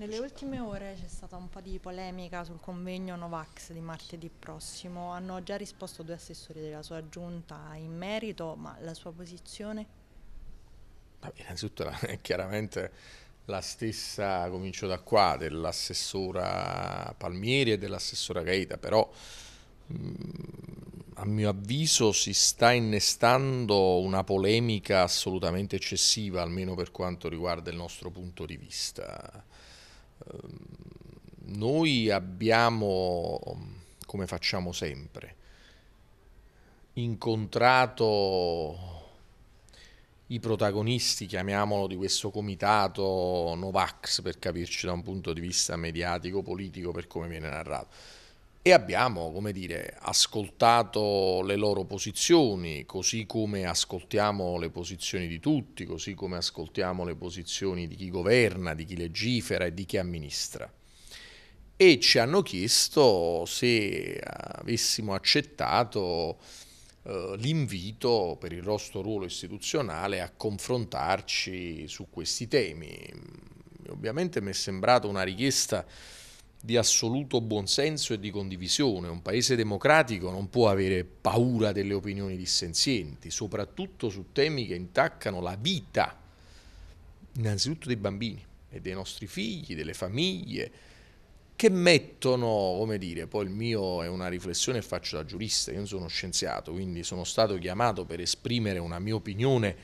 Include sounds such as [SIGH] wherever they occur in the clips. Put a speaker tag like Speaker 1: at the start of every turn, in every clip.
Speaker 1: Nelle ultime ore c'è stata un po' di polemica sul convegno Novax di martedì prossimo. Hanno già risposto due assessori della sua giunta in merito, ma la sua posizione? Beh, innanzitutto [LAUGHS] è chiaramente la stessa, comincio da qua, dell'assessora Palmieri e dell'assessora Gaeta, però mm, a mio avviso si sta innestando una polemica assolutamente eccessiva, almeno per quanto riguarda il nostro punto di vista. Ehm, noi abbiamo, come facciamo sempre, incontrato i protagonisti, chiamiamolo, di questo comitato Novax, per capirci da un punto di vista mediatico-politico, per come viene narrato e abbiamo, come dire, ascoltato le loro posizioni, così come ascoltiamo le posizioni di tutti, così come ascoltiamo le posizioni di chi governa, di chi legifera e di chi amministra. E ci hanno chiesto se avessimo accettato eh, l'invito per il nostro ruolo istituzionale a confrontarci su questi temi. Ovviamente mi è sembrata una richiesta di assoluto buonsenso e di condivisione. Un paese democratico non può avere paura delle opinioni dissenzienti, soprattutto su temi che intaccano la vita, innanzitutto dei bambini e dei nostri figli, delle famiglie, che mettono, come dire, poi il mio è una riflessione che faccio da giurista, io non sono scienziato, quindi sono stato chiamato per esprimere una mia opinione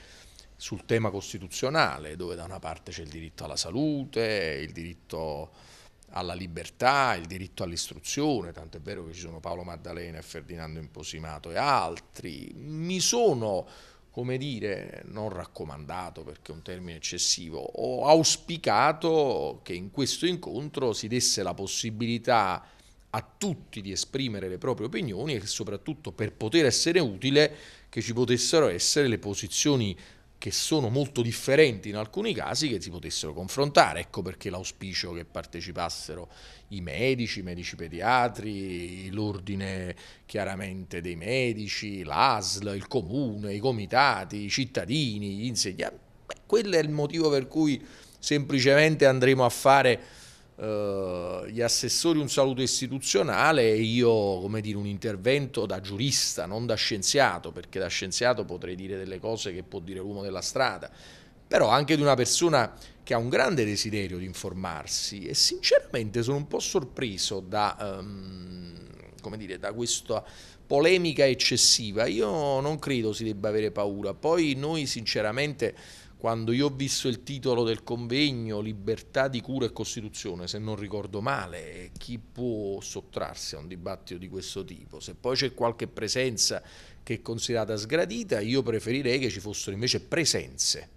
Speaker 1: sul tema costituzionale, dove da una parte c'è il diritto alla salute, il diritto alla libertà, il diritto all'istruzione, tanto è vero che ci sono Paolo Maddalena e Ferdinando Imposimato e altri, mi sono, come dire, non raccomandato perché è un termine eccessivo, ho auspicato che in questo incontro si desse la possibilità a tutti di esprimere le proprie opinioni e soprattutto per poter essere utile che ci potessero essere le posizioni che sono molto differenti in alcuni casi, che si potessero confrontare. Ecco perché l'auspicio che partecipassero i medici, i medici pediatri, l'ordine chiaramente dei medici, l'ASL, il comune, i comitati, i cittadini, gli insegnanti. Beh, quello è il motivo per cui semplicemente andremo a fare gli assessori un saluto istituzionale e io come dire, un intervento da giurista, non da scienziato, perché da scienziato potrei dire delle cose che può dire l'uomo della strada, però anche di una persona che ha un grande desiderio di informarsi e sinceramente sono un po' sorpreso da, um, dire, da questa polemica eccessiva. Io non credo si debba avere paura, poi noi sinceramente quando io ho visto il titolo del convegno Libertà di cura e Costituzione, se non ricordo male, chi può sottrarsi a un dibattito di questo tipo? Se poi c'è qualche presenza che è considerata sgradita, io preferirei che ci fossero invece presenze.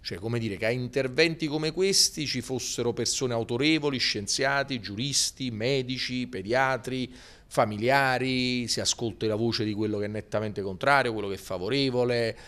Speaker 1: Cioè, come dire, che a interventi come questi ci fossero persone autorevoli, scienziati, giuristi, medici, pediatri, familiari, si ascolti la voce di quello che è nettamente contrario, quello che è favorevole.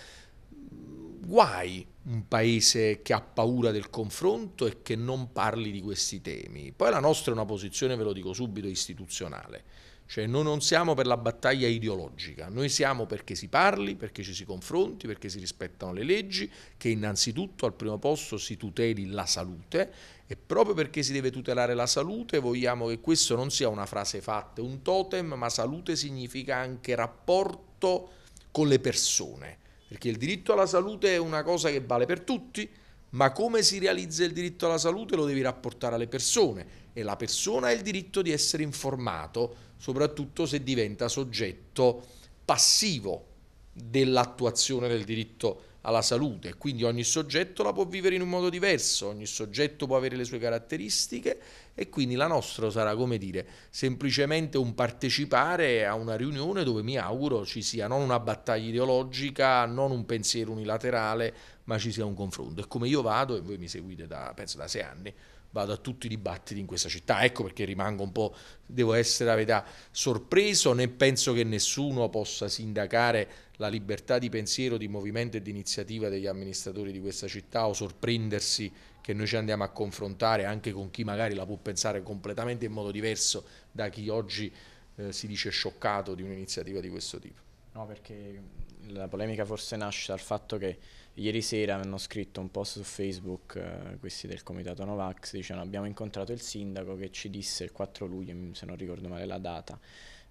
Speaker 1: Guai un paese che ha paura del confronto e che non parli di questi temi. Poi la nostra è una posizione, ve lo dico subito, istituzionale. Cioè noi non siamo per la battaglia ideologica, noi siamo perché si parli, perché ci si confronti, perché si rispettano le leggi, che innanzitutto al primo posto si tuteli la salute e proprio perché si deve tutelare la salute vogliamo che questo non sia una frase fatta, un totem, ma salute significa anche rapporto con le persone perché il diritto alla salute è una cosa che vale per tutti, ma come si realizza il diritto alla salute lo devi rapportare alle persone e la persona ha il diritto di essere informato, soprattutto se diventa soggetto passivo dell'attuazione del diritto alla salute, quindi ogni soggetto la può vivere in un modo diverso, ogni soggetto può avere le sue caratteristiche e quindi la nostra sarà, come dire, semplicemente un partecipare a una riunione dove mi auguro ci sia non una battaglia ideologica, non un pensiero unilaterale, ma ci sia un confronto. E come io vado, e voi mi seguite da, penso, da sei anni, vado a tutti i dibattiti in questa città. Ecco perché rimango un po', devo essere la verità, sorpreso, né penso che nessuno possa sindacare la libertà di pensiero, di movimento e di iniziativa degli amministratori di questa città o sorprendersi che noi ci andiamo a confrontare anche con chi magari la può pensare completamente in modo diverso da chi oggi eh, si dice scioccato di un'iniziativa di questo tipo. No, perché la polemica forse nasce dal fatto che Ieri sera hanno scritto un post su Facebook, eh, questi del comitato Novax, dicevano abbiamo incontrato il sindaco che ci disse il 4 luglio, mm, se non ricordo male la data,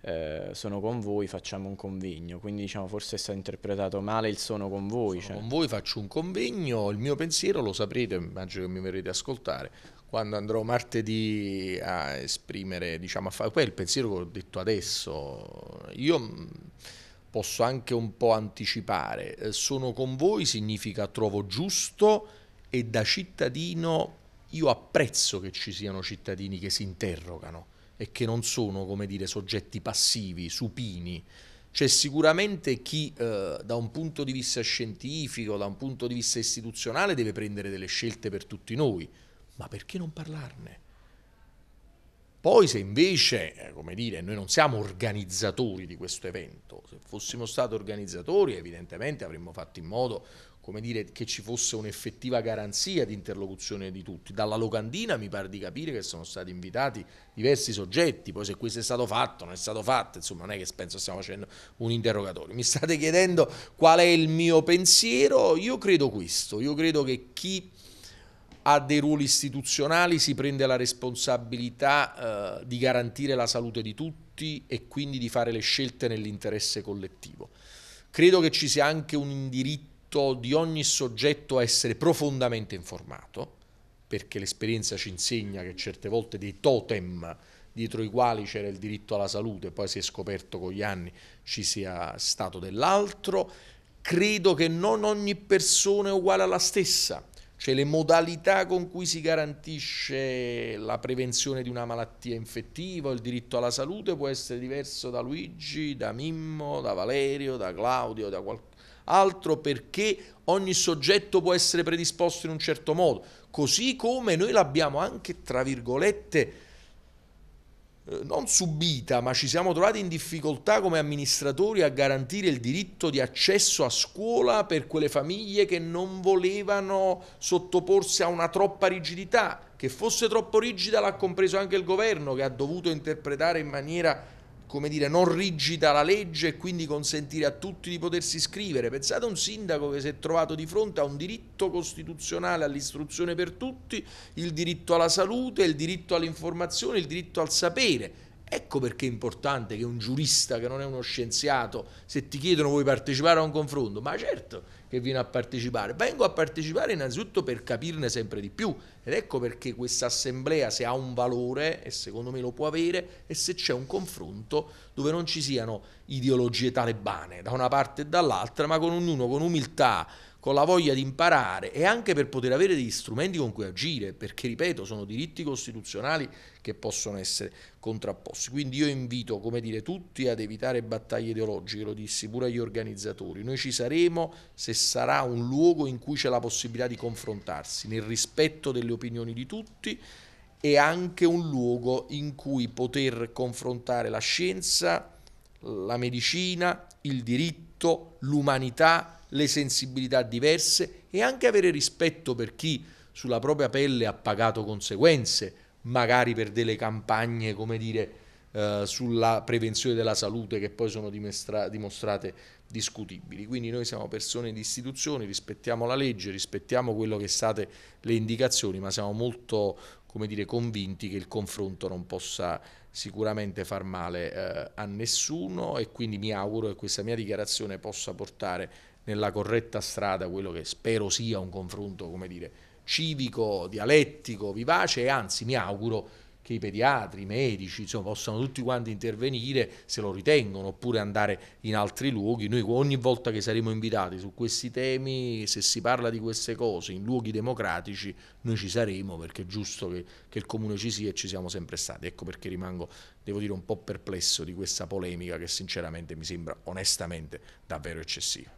Speaker 1: eh, sono con voi, facciamo un convegno. Quindi diciamo forse è stato interpretato male il sono con voi. Sono cioè. Con voi faccio un convegno, il mio pensiero lo saprete, immagino che mi verrete a ascoltare, quando andrò martedì a esprimere, diciamo, a fare, poi il pensiero che ho detto adesso, io mm, posso anche un po' anticipare. Eh, sono con voi significa trovo giusto e da cittadino io apprezzo che ci siano cittadini che si interrogano e che non sono, come dire, soggetti passivi, supini. C'è sicuramente chi eh, da un punto di vista scientifico, da un punto di vista istituzionale deve prendere delle scelte per tutti noi, ma perché non parlarne? Poi se invece, eh, come dire, noi non siamo organizzatori di questo evento, se fossimo stati organizzatori evidentemente avremmo fatto in modo come dire, che ci fosse un'effettiva garanzia di interlocuzione di tutti. Dalla locandina mi pare di capire che sono stati invitati diversi soggetti, poi se questo è stato fatto, o non è stato fatto, insomma non è che penso stiamo facendo un interrogatorio. Mi state chiedendo qual è il mio pensiero, io credo questo, io credo che chi ha dei ruoli istituzionali, si prende la responsabilità eh, di garantire la salute di tutti e quindi di fare le scelte nell'interesse collettivo. Credo che ci sia anche un diritto di ogni soggetto a essere profondamente informato, perché l'esperienza ci insegna che certe volte dei totem dietro i quali c'era il diritto alla salute, poi si è scoperto con gli anni ci sia stato dell'altro. Credo che non ogni persona è uguale alla stessa cioè le modalità con cui si garantisce la prevenzione di una malattia infettiva, il diritto alla salute può essere diverso da Luigi, da Mimmo, da Valerio, da Claudio, da qualche altro perché ogni soggetto può essere predisposto in un certo modo, così come noi l'abbiamo anche, tra virgolette, eh, non subita, ma ci siamo trovati in difficoltà come amministratori a garantire il diritto di accesso a scuola per quelle famiglie che non volevano sottoporsi a una troppa rigidità. Che fosse troppo rigida l'ha compreso anche il governo che ha dovuto interpretare in maniera come dire, non rigida la legge e quindi consentire a tutti di potersi iscrivere. Pensate a un sindaco che si è trovato di fronte a un diritto costituzionale all'istruzione per tutti, il diritto alla salute, il diritto all'informazione, il diritto al sapere Ecco perché è importante che un giurista che non è uno scienziato, se ti chiedono vuoi partecipare a un confronto, ma certo che vieni a partecipare. Vengo a partecipare innanzitutto per capirne sempre di più ed ecco perché questa assemblea se ha un valore, e secondo me lo può avere, e se c'è un confronto dove non ci siano ideologie talebane da una parte e dall'altra, ma con ognuno con umiltà, con la voglia di imparare e anche per poter avere degli strumenti con cui agire, perché ripeto, sono diritti costituzionali che possono essere contrapposti. Quindi io invito, come dire, tutti ad evitare battaglie ideologiche, lo dissi pure agli organizzatori. Noi ci saremo se sarà un luogo in cui c'è la possibilità di confrontarsi, nel rispetto delle opinioni di tutti e anche un luogo in cui poter confrontare la scienza, la medicina, il diritto, l'umanità le sensibilità diverse e anche avere rispetto per chi sulla propria pelle ha pagato conseguenze, magari per delle campagne, come dire, eh, sulla prevenzione della salute che poi sono dimostra dimostrate discutibili. Quindi noi siamo persone di istituzioni, rispettiamo la legge, rispettiamo quello che state le indicazioni, ma siamo molto, come dire, convinti che il confronto non possa sicuramente far male eh, a nessuno e quindi mi auguro che questa mia dichiarazione possa portare nella corretta strada quello che spero sia un confronto, come dire, civico, dialettico, vivace e anzi mi auguro che i pediatri, i medici, insomma, possano tutti quanti intervenire se lo ritengono oppure andare in altri luoghi. Noi ogni volta che saremo invitati su questi temi, se si parla di queste cose in luoghi democratici, noi ci saremo perché è giusto che, che il comune ci sia e ci siamo sempre stati. Ecco perché rimango, devo dire, un po' perplesso di questa polemica che sinceramente mi sembra onestamente davvero eccessiva.